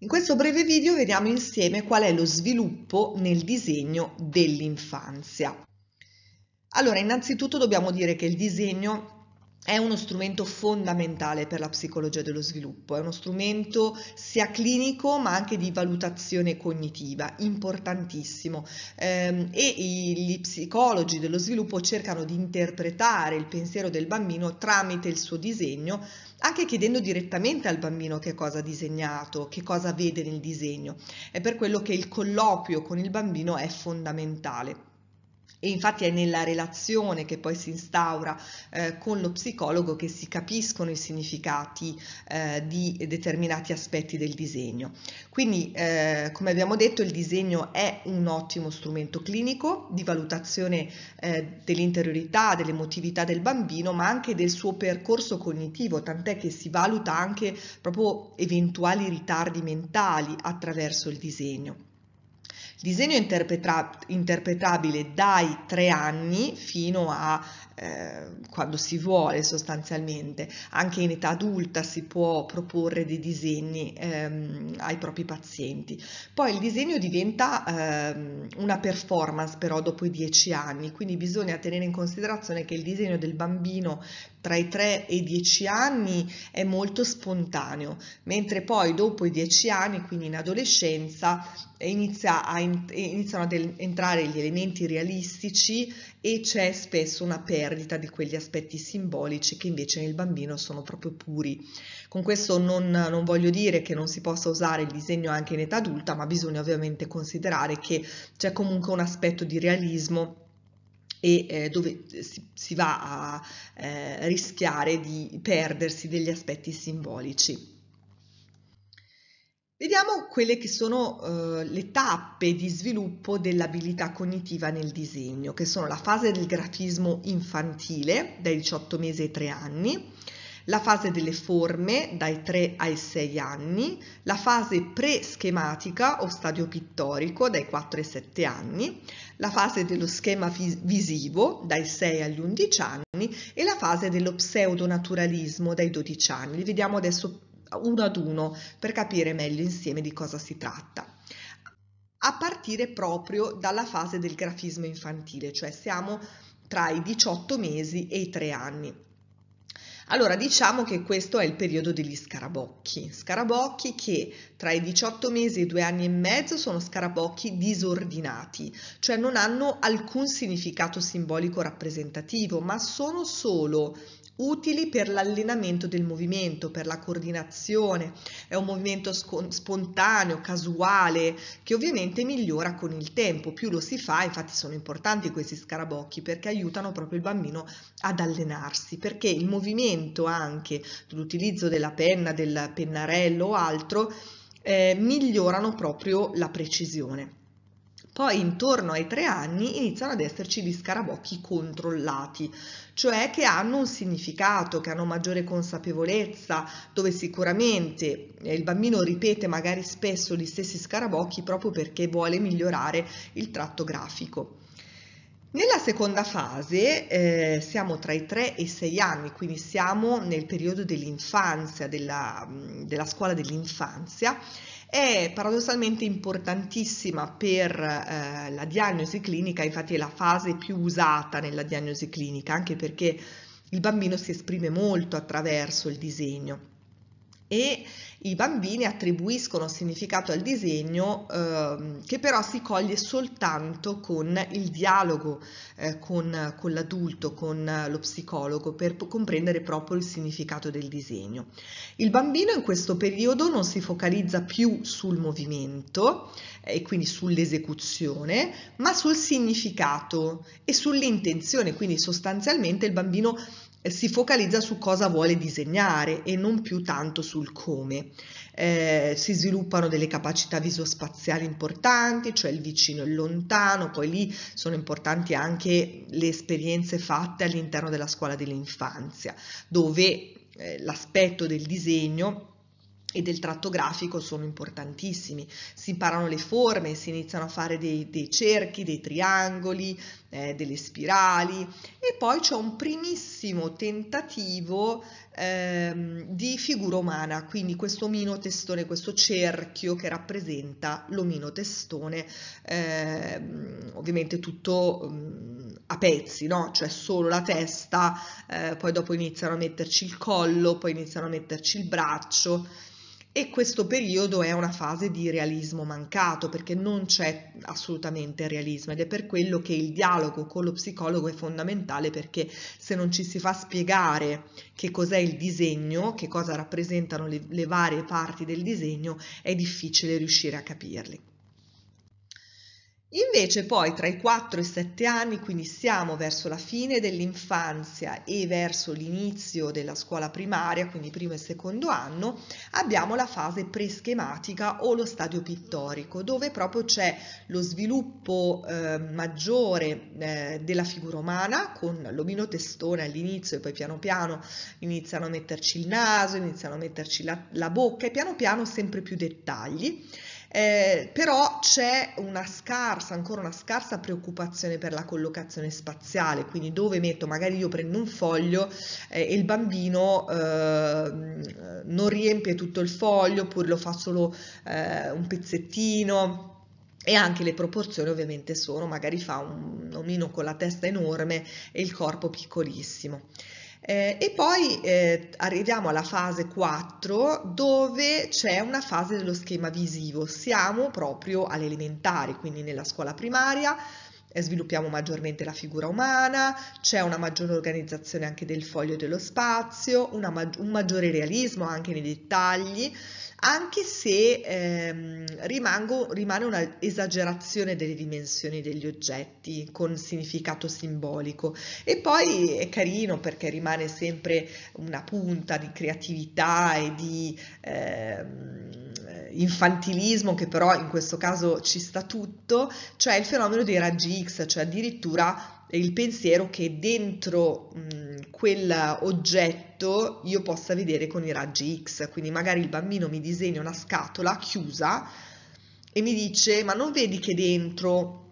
In questo breve video vediamo insieme qual è lo sviluppo nel disegno dell'infanzia. Allora, innanzitutto dobbiamo dire che il disegno è uno strumento fondamentale per la psicologia dello sviluppo, è uno strumento sia clinico ma anche di valutazione cognitiva, importantissimo ehm, e gli psicologi dello sviluppo cercano di interpretare il pensiero del bambino tramite il suo disegno, anche chiedendo direttamente al bambino che cosa ha disegnato, che cosa vede nel disegno. È per quello che il colloquio con il bambino è fondamentale. E infatti è nella relazione che poi si instaura eh, con lo psicologo che si capiscono i significati eh, di determinati aspetti del disegno. Quindi, eh, come abbiamo detto, il disegno è un ottimo strumento clinico di valutazione eh, dell'interiorità, dell'emotività del bambino, ma anche del suo percorso cognitivo, tant'è che si valuta anche proprio eventuali ritardi mentali attraverso il disegno. Disegno interpretabile dai tre anni fino a eh, quando si vuole sostanzialmente, anche in età adulta si può proporre dei disegni ehm, ai propri pazienti. Poi il disegno diventa ehm, una performance però dopo i dieci anni, quindi bisogna tenere in considerazione che il disegno del bambino tra i 3 e i 10 anni è molto spontaneo, mentre poi dopo i 10 anni, quindi in adolescenza, inizia a, iniziano ad entrare gli elementi realistici e c'è spesso una perdita di quegli aspetti simbolici che invece nel bambino sono proprio puri. Con questo non, non voglio dire che non si possa usare il disegno anche in età adulta, ma bisogna ovviamente considerare che c'è comunque un aspetto di realismo e eh, dove si, si, va a eh, rischiare di perdersi degli aspetti simbolici. Vediamo quelle che sono eh, le tappe di sviluppo dell'abilità cognitiva nel disegno, che sono la fase del grafismo infantile, dai 18 mesi ai 3 anni, la fase delle forme dai 3 ai 6 anni, la fase pre-schematica o stadio pittorico dai 4 ai 7 anni, la fase dello schema visivo dai 6 agli 11 anni e la fase dello pseudonaturalismo dai 12 anni. Li vediamo adesso uno ad uno per capire meglio insieme di cosa si tratta a partire proprio dalla fase del grafismo infantile, cioè siamo tra i 18 mesi e i 3 anni. Allora diciamo che questo è il periodo degli scarabocchi, scarabocchi che tra i 18 mesi e i due anni e mezzo sono scarabocchi disordinati, cioè non hanno alcun significato simbolico rappresentativo, ma sono solo utili per l'allenamento del movimento, per la coordinazione, è un movimento spontaneo, casuale, che ovviamente migliora con il tempo, più lo si fa, infatti sono importanti questi scarabocchi perché aiutano proprio il bambino ad allenarsi, perché il movimento strumento anche, l'utilizzo della penna, del pennarello o altro, eh, migliorano proprio la precisione. Poi intorno ai tre anni iniziano ad esserci gli scarabocchi controllati, cioè che hanno un significato, che hanno maggiore consapevolezza, dove sicuramente eh, il bambino ripete magari spesso gli stessi scarabocchi proprio perché vuole migliorare il tratto grafico. Nella seconda fase eh, siamo tra i 3 e i 6 anni, quindi siamo nel periodo dell'infanzia, della, mm, della, scuola dell'infanzia, è paradossalmente importantissima per eh, la diagnosi clinica, infatti è la fase più usata nella diagnosi clinica, anche perché il bambino si esprime molto attraverso il disegno e i bambini attribuiscono significato al disegno eh, che però si coglie soltanto con il dialogo eh, con, con l'adulto, con lo psicologo per comprendere proprio il significato del disegno. Il bambino in questo periodo non si focalizza più sul movimento eh, e quindi sull'esecuzione ma sul significato e sull'intenzione, quindi sostanzialmente il bambino eh, si focalizza su cosa vuole disegnare e non più tanto sul come. Eh, si sviluppano delle capacità visospaziali importanti, cioè il vicino e il lontano, poi lì sono importanti anche le esperienze fatte all'interno della scuola dell'infanzia, dove eh, l'aspetto del disegno e del tratto grafico sono importantissimi. Si imparano le forme, si iniziano a fare dei, dei cerchi, dei triangoli, eh, delle spirali e poi c'è un primissimo tentativo ehm, di figura umana, quindi questo omino testone, questo cerchio che rappresenta l'omino testone, ehm, ovviamente tutto mh, mm, a pezzi, no? cioè solo la testa, eh, poi dopo iniziano a metterci il collo, poi iniziano a metterci il braccio, e questo periodo è una fase di realismo mancato perché non c'è assolutamente realismo ed è per quello che il dialogo con lo psicologo è fondamentale perché se non ci si fa spiegare che cos'è il disegno, che cosa rappresentano le, le varie parti del disegno, è difficile riuscire a capirli. Invece poi tra i 4 e i 7 anni, quindi siamo verso la fine dell'infanzia e verso l'inizio della scuola primaria, quindi primo e secondo anno, abbiamo la fase preschematica o lo stadio pittorico, dove proprio c'è lo sviluppo eh, maggiore eh, della figura umana con l'omino testone all'inizio e poi piano piano iniziano a metterci il naso, iniziano a metterci la, la bocca e piano piano sempre più dettagli eh, però c'è una scarsa, ancora una scarsa preoccupazione per la collocazione spaziale, quindi dove metto, magari io prendo un foglio eh, e il bambino ehm, non riempie tutto il foglio oppure lo fa solo eh, un pezzettino e anche le proporzioni ovviamente sono, magari fa un omino con la testa enorme e il corpo piccolissimo. Eh, e poi eh, arriviamo alla fase 4 dove c'è una fase dello schema visivo, siamo proprio alle elementari, quindi nella scuola primaria, eh, sviluppiamo maggiormente la figura umana, c'è una maggiore organizzazione anche del foglio e dello spazio, ma un maggiore realismo anche nei dettagli, anche se ehm, rimango, rimane un'esagerazione delle dimensioni degli oggetti con significato simbolico. E poi è carino perché rimane sempre una punta di creatività e di... Ehm, infantilismo che però in questo caso ci sta tutto, cioè il fenomeno dei raggi X, cioè addirittura il pensiero che dentro quel oggetto io possa vedere con i raggi X, quindi magari il bambino mi disegna una scatola chiusa e mi dice ma non vedi che dentro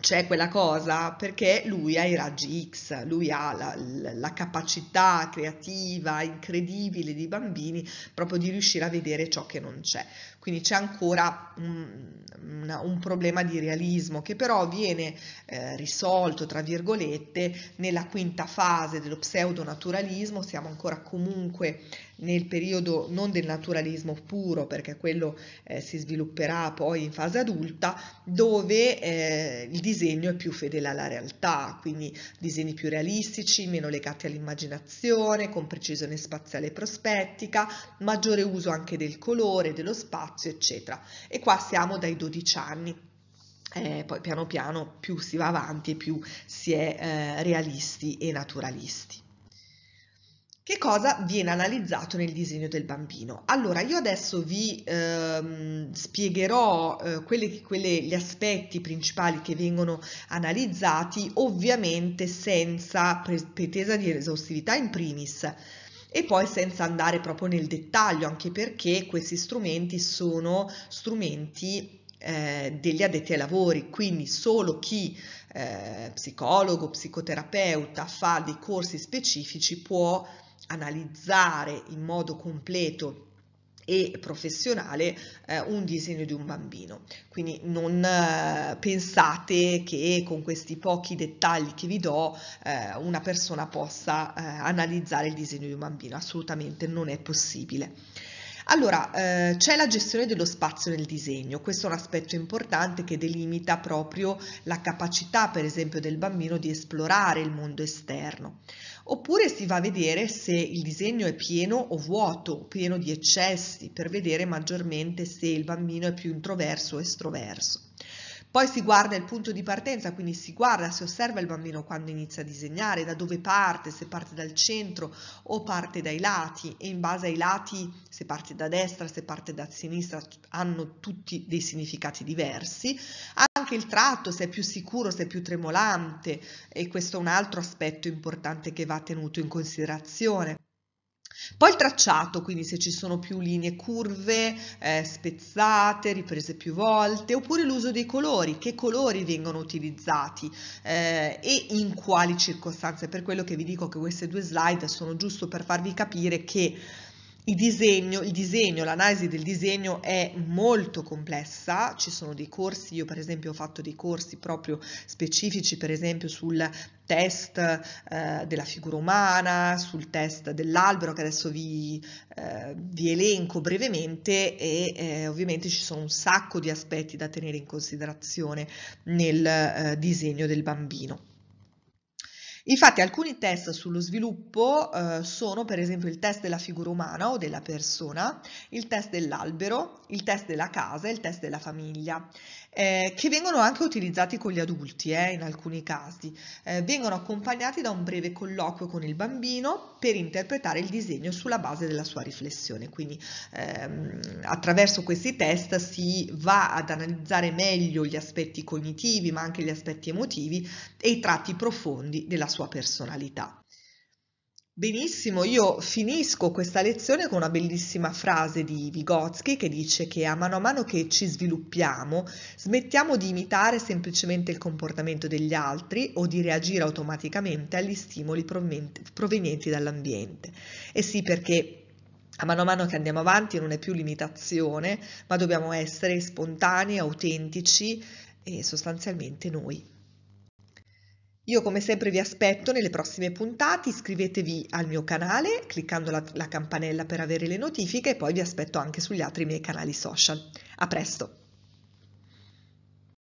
c'è quella cosa perché lui ha i raggi X, lui ha la, la, la, capacità creativa incredibile di bambini proprio di riuscire a vedere ciò che non c'è quindi c'è ancora un, un, problema di realismo che però viene eh, risolto, tra virgolette, nella quinta fase dello pseudonaturalismo, siamo ancora comunque nel periodo non del naturalismo puro, perché quello eh, si svilupperà poi in fase adulta, dove eh, il disegno è più fedele alla realtà, quindi disegni più realistici, meno legati all'immaginazione, con precisione spaziale e prospettica, maggiore uso anche del colore, dello spazio, spazio, eccetera. E qua siamo dai 12 anni. Eh, poi piano piano più si va avanti e più si è eh, realisti e naturalisti. Che cosa viene analizzato nel disegno del bambino? Allora, io adesso vi ehm, spiegherò eh, quelli, quelli, gli aspetti principali che vengono analizzati, ovviamente senza pretesa di esaustività in primis, e poi senza andare proprio nel dettaglio, anche perché questi strumenti sono strumenti eh, degli addetti ai lavori, quindi solo chi eh, psicologo, psicoterapeuta fa dei corsi specifici può analizzare in modo completo e professionale eh, un disegno di un bambino. Quindi non eh, pensate che con questi pochi dettagli che vi do eh, una persona possa eh, analizzare il disegno di un bambino, assolutamente non è possibile. Allora, eh, c'è la gestione dello spazio nel disegno, questo è un aspetto importante che delimita proprio la capacità, per esempio, del bambino di esplorare il mondo esterno oppure si va a vedere se il disegno è pieno o vuoto, pieno di eccessi, per vedere maggiormente se il bambino è più introverso o estroverso. Poi si guarda il punto di partenza, quindi si guarda, si osserva il bambino quando inizia a disegnare, da dove parte, se parte dal centro o parte dai lati e in base ai lati, se parte da destra, se parte da sinistra, hanno tutti dei significati diversi anche il tratto, se è più sicuro, se è più tremolante e questo è un altro aspetto importante che va tenuto in considerazione. Poi il tracciato, quindi se ci sono più linee curve, eh, spezzate, riprese più volte, oppure l'uso dei colori, che colori vengono utilizzati eh, e in quali circostanze. Per quello che vi dico che queste due slide sono giusto per farvi capire che il disegno, l'analisi del disegno è molto complessa, ci sono dei corsi, io per esempio ho fatto dei corsi proprio specifici, per esempio sul test eh, della figura umana, sul test dell'albero che adesso vi, eh, vi elenco brevemente e eh, ovviamente ci sono un sacco di aspetti da tenere in considerazione nel eh, disegno del bambino. Infatti alcuni test sullo sviluppo eh, sono per esempio il test della figura umana o della persona, il test dell'albero, il test della casa, e il test della famiglia eh, che vengono anche utilizzati con gli adulti eh, in alcuni casi. Eh, vengono accompagnati da un breve colloquio con il bambino per interpretare il disegno sulla base della sua riflessione. Quindi ehm, attraverso questi test si va ad analizzare meglio gli aspetti cognitivi ma anche gli aspetti emotivi e i tratti profondi della sua personalità. Benissimo, io finisco questa lezione con una bellissima frase di Vygotsky che dice che a mano a mano che ci sviluppiamo smettiamo di imitare semplicemente il comportamento degli altri o di reagire automaticamente agli stimoli provenienti dall'ambiente. E eh sì, perché a mano a mano che andiamo avanti non è più limitazione, ma dobbiamo essere spontanei, autentici e sostanzialmente noi. Io come sempre vi aspetto nelle prossime puntate, iscrivetevi al mio canale cliccando la, la campanella per avere le notifiche e poi vi aspetto anche sugli altri miei canali social. A presto!